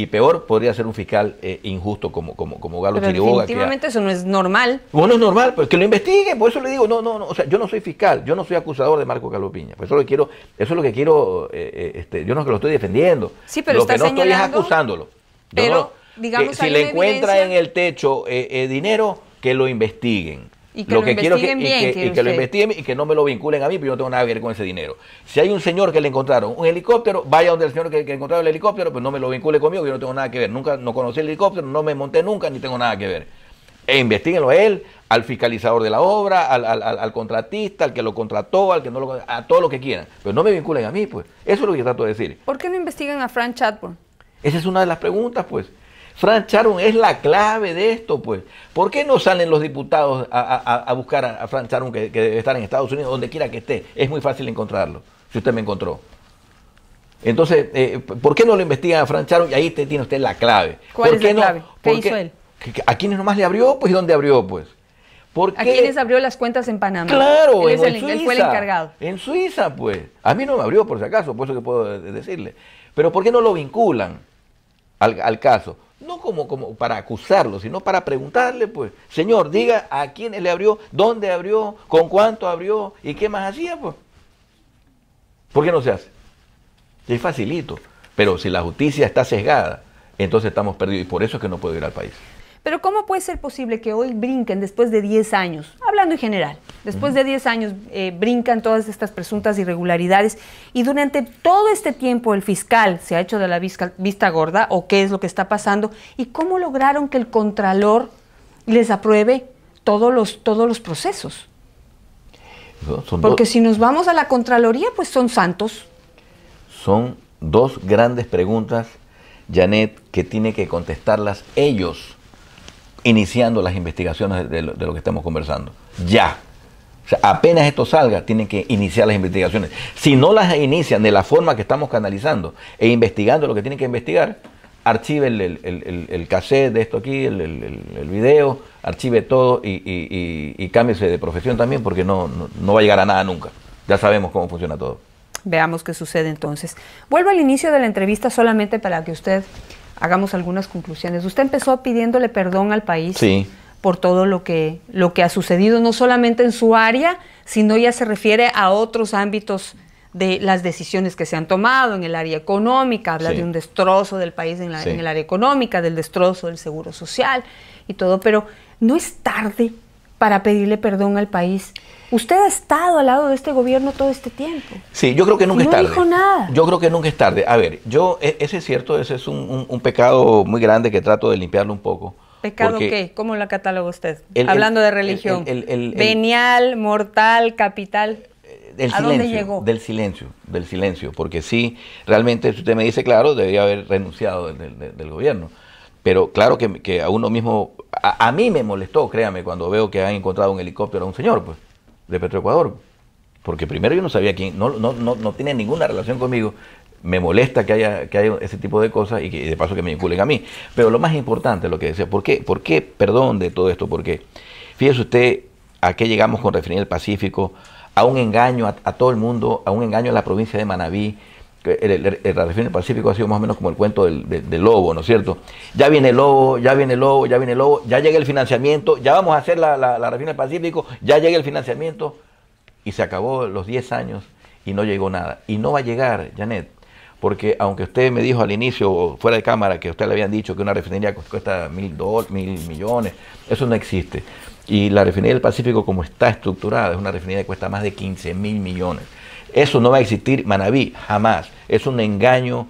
y peor podría ser un fiscal eh, injusto como, como, como Galo Chiriboga. Definitivamente
eso no es normal.
Bueno, es normal, pues que lo investiguen, por eso le digo, no, no, no, o sea, yo no soy fiscal, yo no soy acusador de Marco Galo Piña, por pues eso lo quiero, eso es lo que quiero, eh, eh, este, yo no que lo estoy defendiendo, sí, pero lo que no estoy es acusándolo.
pero, digamos, si le encuentra
en el techo dinero, que lo investiguen. Y que lo, y que, lo investiguen y que no me lo vinculen a mí, pero yo no tengo nada que ver con ese dinero. Si hay un señor que le encontraron un helicóptero, vaya donde el señor que, que encontraron el helicóptero, pues no me lo vincule conmigo, yo no tengo nada que ver. Nunca, no conocí el helicóptero, no me monté nunca, ni tengo nada que ver. E investiguenlo a él, al fiscalizador de la obra, al, contratista, al que lo contrató, al que no lo a todo lo que quieran. Pero no me vinculen a mí, pues. Eso es lo que yo trato de decir.
¿Por qué no investigan a Frank Chadbourne?
Esa es una de las preguntas, pues. Fran es la clave de esto, pues. ¿Por qué no salen los diputados a, buscar a, que, debe estar en Estados Unidos, donde quiera que esté? Es muy fácil encontrarlo, si usted me encontró. Entonces, eh, ¿por qué no lo investigan a Fran Y ahí tiene usted la clave. ¿Cuál es la clave? hizo él? ¿A quiénes nomás le abrió? Pues, ¿y dónde abrió, pues? ¿A quiénes
abrió las cuentas en Panamá? Claro, Él en, el, Suiza, fue el encargado.
En Suiza, pues. A mí no me abrió, por si acaso, por eso que puedo decirle. Pero ¿por qué no lo vinculan al caso? no como, para acusarlo, sino para preguntarle, pues, señor, diga a quién le abrió, dónde abrió, con cuánto abrió y qué más hacía, pues. ¿Por qué no se hace? Es facilito, pero si la justicia está sesgada, entonces estamos perdidos y por eso es que no puedo ir al país.
Pero ¿cómo puede ser posible que hoy brinquen después de 10 años, hablando en general, después de 10 años eh, brincan todas estas presuntas irregularidades y durante todo este tiempo el fiscal se ha hecho de la vista, gorda o qué es lo que está pasando y cómo lograron que el contralor les apruebe todos los, todos los procesos? Porque si nos vamos a la Contraloría, pues son santos.
Son dos grandes preguntas, Janet, que tiene que contestarlas ellos iniciando las investigaciones de lo, que estamos conversando. Ya. O sea, apenas esto salga, tienen que iniciar las investigaciones. Si no las inician de la forma que estamos canalizando e investigando lo que tienen que investigar, archive el, cassette de esto aquí, el, video, archive todo y, y, cámbiese de profesión también porque no, no va a llegar a nada nunca. Ya sabemos cómo funciona todo.
Veamos qué sucede entonces. Vuelvo al inicio de la entrevista solamente para que usted hagamos algunas conclusiones. Usted empezó pidiéndole perdón al país por todo lo que, lo que ha sucedido, no solamente en su área, sino ya se refiere a otros ámbitos de las decisiones que se han tomado en el área económica, habla de un destrozo del país en, en el área económica, del destrozo del seguro social y todo, pero no es tarde para pedirle perdón al país. Usted ha estado al lado de este gobierno todo este tiempo.
Sí, yo creo que nunca es tarde. No dijo nada. Yo creo que nunca es tarde. A ver, yo, e-, ese es cierto, ese es un, pecado muy grande que trato de limpiarlo un poco. ¿Pecado qué?
¿Cómo la cataloga usted? Hablando de religión.
Venial,
mortal, capital.
Eh, ¿A dónde llegó? Del silencio, del silencio. Porque sí, realmente, si usted me dice, claro, debería haber renunciado del, gobierno. Pero claro que a uno mismo a, mí me molestó, créame, cuando veo que han encontrado un helicóptero a un señor, pues, de Petroecuador. Porque primero yo no sabía quién, no, no, no, no tiene ninguna relación conmigo. Me molesta que haya, que haya ese tipo de cosas y que de paso que me vinculen a mí. Pero lo más importante, lo que decía, ¿por qué? ¿Por qué? Perdón de todo esto, porque fíjese usted a qué llegamos con referir el Pacífico, a un engaño a, a todo el mundo, a un engaño a la provincia de Manabí, la refinería del Pacífico ha sido más o menos como el cuento del, lobo, ¿no es cierto? Ya viene el lobo, ya viene el lobo, ya viene el lobo, ya llega el financiamiento, ya vamos a hacer la, la, del Pacífico, ya llega el financiamiento y se acabó los 10 años y no llegó nada. Y no va a llegar, Janet, porque aunque usted me dijo al inicio, fuera de cámara, que usted le habían dicho que una refinería cuesta mil, dólares, mil millones, eso no existe. Y la refinería del Pacífico, como está estructurada, es una refinería que cuesta más de 15 mil millones. Eso no va a existir, Manabí, jamás. Es un engaño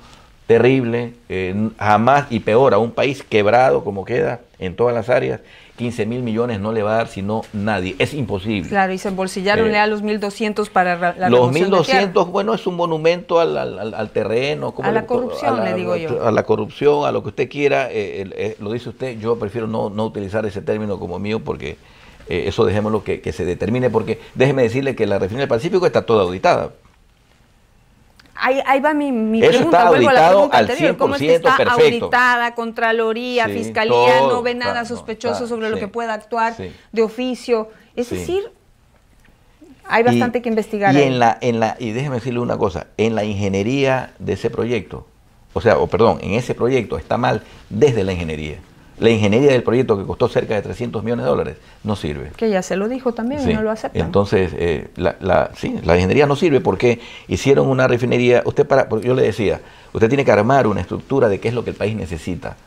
terrible, eh, jamás y peor, a un país quebrado como queda en todas las áreas, 15 mil millones no le va a dar sino nadie, es imposible.
Claro, y se embolsillaron eh, los 1.200 para la Los 1.200,
bueno, es un monumento al, terreno. Como a la corrupción, a le digo yo. A la corrupción, a lo que usted quiera, eh, eh, lo dice usted, yo prefiero no, no utilizar ese término como mío porque eh, eso dejémoslo que, que se determine, porque déjeme decirle que la refinería del Pacífico está toda auditada.
Ahí, va mi, pregunta. Está Vuelvo la pregunta al anterior. ¿Cómo es que está auditada, Contraloría, Fiscalía, no ve nada sospechoso sobre lo que pueda actuar de oficio? Es decir, hay bastante que investigar. Y, En
la, en la, y déjeme decirle una cosa, en la ingeniería de ese proyecto, o sea, o perdón, en ese proyecto está mal desde la ingeniería la ingeniería del proyecto que costó cerca de 300 millones de dólares no sirve.
Que ya se lo dijo también y no lo aceptan.
Entonces, eh, la, la, sí, la ingeniería no sirve porque hicieron una refinería. Usted para, yo le decía, usted tiene que armar una estructura de qué es lo que el país necesita,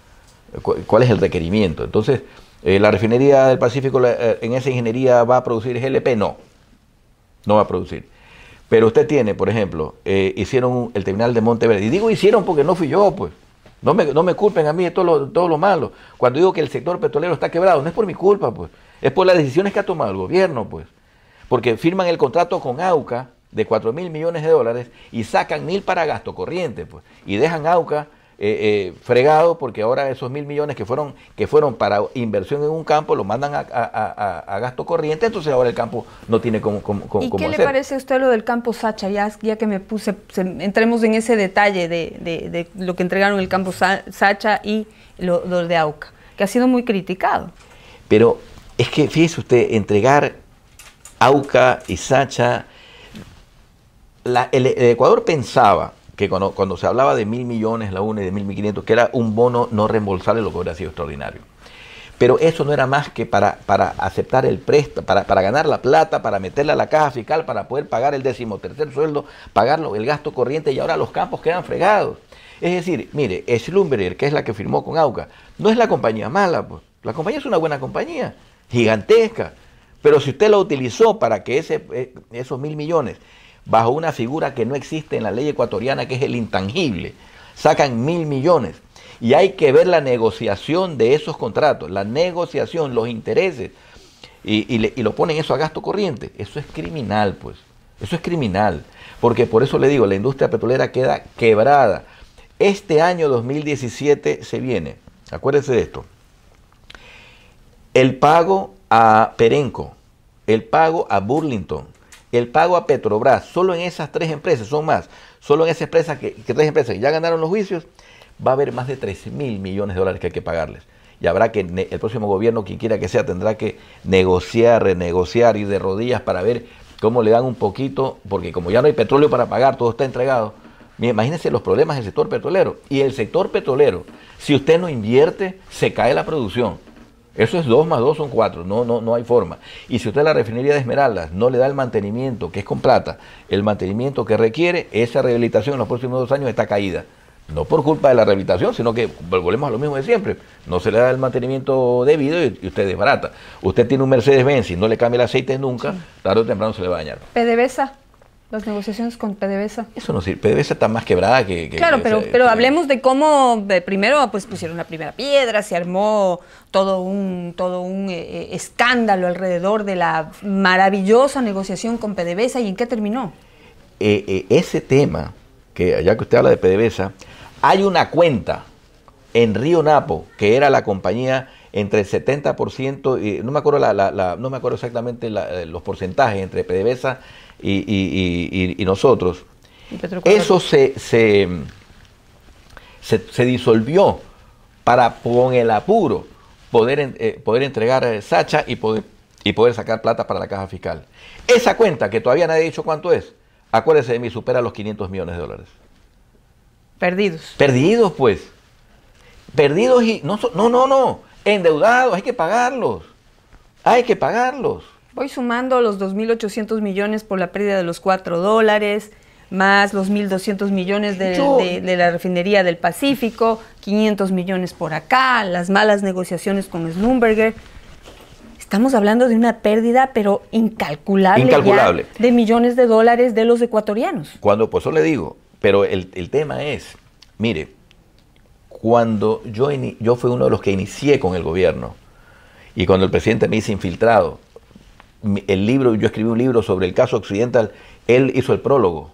cuál es el requerimiento. Entonces, eh, la refinería del Pacífico eh, en esa ingeniería va a producir GLP, no, no va a producir. Pero usted tiene, por ejemplo, hicieron el terminal de Monteverde. Y digo hicieron porque no fui yo, pues. No me, culpen a mí de todo lo, todo lo malo. Cuando digo que el sector petrolero está quebrado, no es por mi culpa, pues. Es por las decisiones que ha tomado el gobierno, pues. Porque firman el contrato con AUCA de 4 mil millones de dólares y sacan mil para gasto corriente, pues. Y dejan AUCA eh, eh, fregado porque ahora esos mil millones que fueron, que fueron para inversión en un campo lo mandan a, gasto corriente, entonces ahora el campo no tiene como cómo, ¿Y qué le parece
a usted lo del campo Sacha? Ya, ya que me puse, entremos en ese detalle de, lo que entregaron el campo Sacha y lo, de AUCA, que ha sido muy criticado.
Pero es que, fíjese usted, entregar AUCA y Sacha, el Ecuador pensaba que cuando, se hablaba de mil millones la UNE, de mil mil quinientos, que era un bono no reembolsable, lo que hubiera sido extraordinario. Pero eso no era más que para, para aceptar el préstamo, para, ganar la plata, para meterla a la caja fiscal, para poder pagar el décimo tercer sueldo, pagar el gasto corriente y ahora los campos quedan fregados. Es decir, mire, Schlumberger, que es la que firmó con AUCA, no es la compañía mala, pues. la compañía es una buena compañía, gigantesca. Pero si usted la utilizó para que ese, eh, esos mil millones bajo una figura que no existe en la ley ecuatoriana, que es el intangible. Sacan mil millones. Y hay que ver la negociación de esos contratos, la negociación, los intereses. Y, lo ponen eso a gasto corriente. Eso es criminal, pues. Eso es criminal. Porque por eso le digo, la industria petrolera queda quebrada. Este año 2017 se viene. Acuérdense de esto. El pago a Perenco, el pago a Burlington, el pago a Petrobras, solo en esas tres empresas, son más, solo en esas empresas que, tres empresas que ya ganaron los juicios, va a haber más de 3 mil millones de dólares que hay que pagarles. Y habrá que, el próximo gobierno, quien quiera que sea, tendrá que negociar, renegociar, y de rodillas para ver cómo le dan un poquito, porque como ya no hay petróleo para pagar, todo está entregado. Imagínense los problemas del sector petrolero. Y el sector petrolero, si usted no invierte, se cae la producción. Eso es 2 más 2 son 4, no, no, no hay forma. Y si usted la refinería de Esmeraldas no le da el mantenimiento, que es con plata, el mantenimiento que requiere, esa rehabilitación en los próximos dos años está caída. No por culpa de la rehabilitación, sino que volvemos a lo mismo de siempre. No se le da el mantenimiento debido y usted desbarata. Usted tiene un Mercedes-Benz y no le cambia el aceite nunca, tarde o temprano se le va a dañar.
PDVSA las negociaciones con
PDVSA. Eso no sirve. PDVSA está más quebrada que... claro, pero,
hablemos de cómo primero pues pusieron la primera piedra, se armó todo un, todo un eh, eh, escándalo alrededor de la maravillosa negociación con PDVSA y en qué terminó.
Eh, ese tema, que allá que usted habla de PDVSA, hay una cuenta en Río Napo, que era la compañía entre el 70% y no me acuerdo no me acuerdo exactamente eh, los porcentajes entre PDVSA y, nosotros. Eso se, disolvió para con el apuro poder, eh, poder entregar eh, Sacha y poder, y poder sacar plata para la caja fiscal. Esa cuenta, que todavía nadie ha dicho cuánto es, acuérdese de mí, supera los 500 millones de dólares. Perdidos. Perdidos, pues. Perdidos y... No, no, no, no endeudados, hay que pagarlos, hay que pagarlos. Voy sumando
los 2.800 millones por la pérdida de los 4 dólares, más los 1.200 millones de, la refinería del Pacífico, 500 millones por acá, las malas negociaciones con Slumberger. Estamos hablando de una pérdida, pero incalculable, de millones de dólares de los ecuatorianos.
Cuando, pues eso le digo, pero el tema es, mire, cuando yo, yo fui uno de los que inicié con el gobierno y cuando el presidente me hizo infiltrado, el libro, yo escribí un libro sobre el caso Occidental, él hizo el prólogo.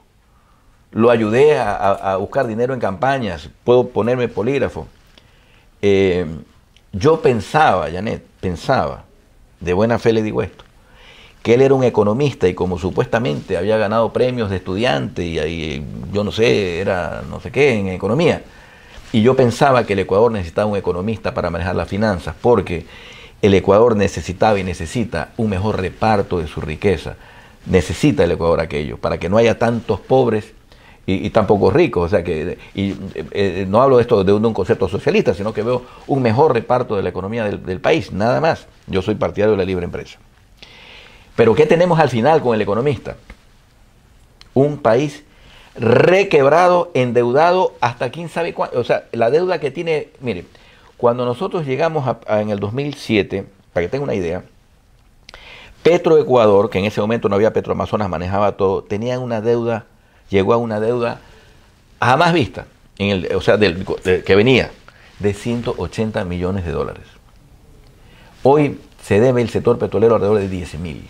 Lo ayudé a, buscar dinero en campañas, puedo ponerme polígrafo. Eh, yo pensaba, Janet, pensaba, de buena fe le digo esto, que él era un economista y como supuestamente había ganado premios de estudiante y, y eh, yo no sé, era no sé qué en economía, y yo pensaba que el Ecuador necesitaba un economista para manejar las finanzas, porque el Ecuador necesitaba y necesita un mejor reparto de su riqueza. Necesita el Ecuador aquello, para que no haya tantos pobres y, tan pocos ricos. O sea que y, eh, eh, no hablo de esto de un, concepto socialista, sino que veo un mejor reparto de la economía del, del país, nada más. Yo soy partidario de la libre empresa. Pero ¿qué tenemos al final con el economista? Un país requebrado, endeudado hasta quién sabe cuánto. O sea, la deuda que tiene, mire, cuando nosotros llegamos a, en el 2007, para que tenga una idea, Petroecuador, que en ese momento no había Petroamazonas, manejaba todo, tenía una deuda, llegó a una deuda jamás vista, en el, o sea, que venía de 180 millones de dólares. Hoy se debe el sector petrolero alrededor de 10 mil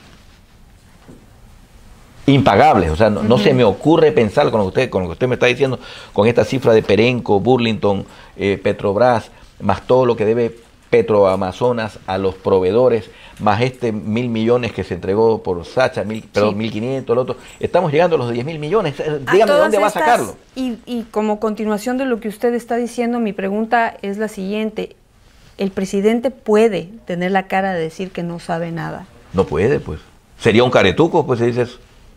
impagables. O sea, no, se me ocurre pensar con lo, que usted, con lo que usted me está diciendo, con esta cifra de Perenco, Burlington, eh, Petrobras, más todo lo que debe Petroamazonas a los proveedores, más este mil millones que se entregó por Sacha, mil, perdón, mil quinientos, el otro. Estamos llegando a los diez mil millones. Eh, dígame dónde va a sacarlo.
Y, como continuación de lo que usted está diciendo, mi pregunta es la siguiente. ¿El presidente puede tener la cara de decir que no sabe nada?
No puede, pues. Sería un caretuco, pues se dice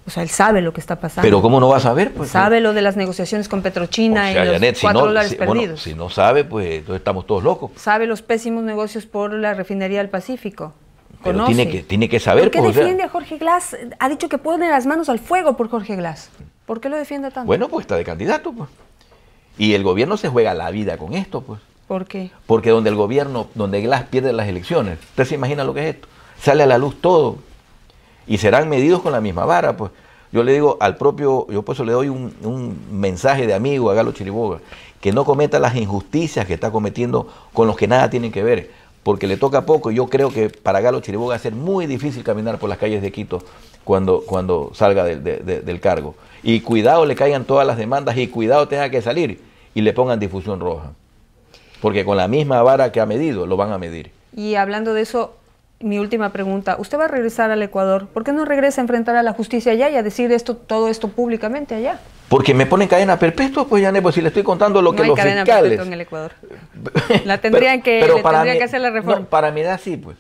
o sea, él sabe lo que está pasando. Pero ¿cómo
no va a saber? Pues, sabe
lo de las negociaciones con Petrochina y los cuatro dólares perdidos.
si no sabe, pues estamos todos locos.
Sabe los pésimos negocios por la refinería del Pacífico.
Pero tiene que, tiene que saber. ¿Por qué pues, defiende
a Jorge Glass? Ha dicho que pone las manos al fuego por Jorge Glass. ¿Por qué lo defiende tanto? Bueno, pues
está de candidato, pues. Y el gobierno se juega la vida con esto, pues. ¿Por qué? Porque donde el gobierno, donde Glass pierde las elecciones, usted se imagina lo que es esto. Sale a la luz todo, y serán medidos con la misma vara. Pues yo le digo al propio, yo por eso le doy un, mensaje de amigo a Galo Chiriboga, que no cometa las injusticias que está cometiendo con los que nada tienen que ver, porque le toca poco y yo creo que para Galo Chiriboga va a ser muy difícil caminar por las calles de Quito cuando, cuando salga del cargo. Y cuidado le caigan todas las demandas y cuidado tenga que salir y le pongan difusión roja, porque con la misma vara que ha medido lo van a medir.
Y hablando de eso, mi última pregunta, usted va a regresar al Ecuador, ¿por qué no regresa a enfrentar a la justicia allá y a decir esto, todo esto públicamente allá?
Porque me ponen cadena perpetua, pues ya pues si le estoy contando lo no que hay los cadena fiscales... en el Ecuador. *laughs* La tendrían que, que hacer la reforma. para mi edad sí, pues.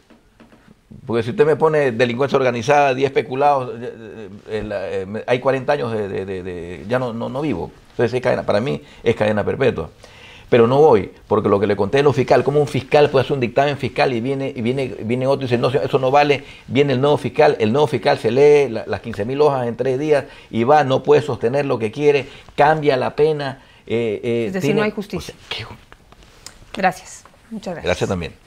Porque si usted me pone delincuencia organizada, 10 peculados, eh, eh, eh, hay 40 años de... ya no, no, no, vivo. Entonces es cadena, para mí es cadena perpetua pero no voy, porque lo que le conté en lo fiscal, como un fiscal puede hacer un dictamen fiscal y viene, y viene, viene otro y dice, no, eso no vale, viene el nuevo fiscal, el nuevo fiscal se lee las las mil hojas en tres días y va, no puede sostener lo que quiere, cambia la pena. es eh, eh, decir, no hay
justicia. Gracias. Muchas gracias. Gracias también.